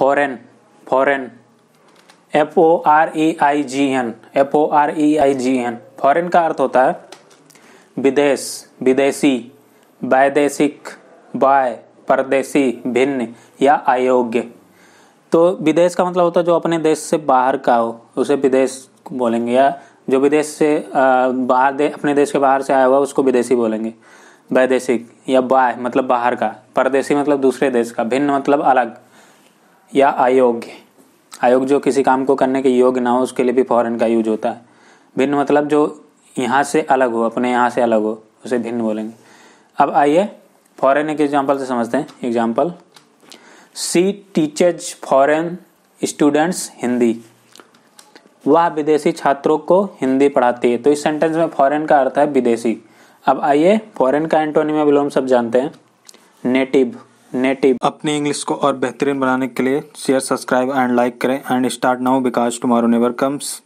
foreign foreign F O R E I G N F O R E I G N foreign का अर्थ होता है विदेश विदेशी वैदेशिक बाय परदेशी भिन्न या अयोग्य तो विदेश का मतलब होता है जो अपने देश से बाहर का हो उसे विदेश बोलेंगे या जो विदेश से बाहर दे अपने देश के बाहर से आया हुआ उसको विदेशी बोलेंगे वैदेशिक या बाय मतलब बाहर का परदेशी मतलब दूसरे देश का भिन्न मतलब अलग या अयोग्य अयोग्य जो किसी काम को करने के योग्य ना हो उसके लिए भी फॉरन का यूज होता है भिन्न मतलब जो यहाँ से अलग हो अपने यहाँ से अलग हो उसे भिन्न बोलेंगे अब आइए फॉरन एक एग्जाम्पल से समझते हैं example see teachers foreign students Hindi वह विदेशी छात्रों को हिंदी पढ़ाती है तो इस सेंटेंस में फॉरेन का अर्थ है विदेशी अब आइए फॉरेन का एंटोनिम विलोम सब जानते हैं नेटिव नेटिव अपने इंग्लिश को और बेहतरीन बनाने के लिए शेयर सब्सक्राइब एंड लाइक करें and start now because tomorrow never comes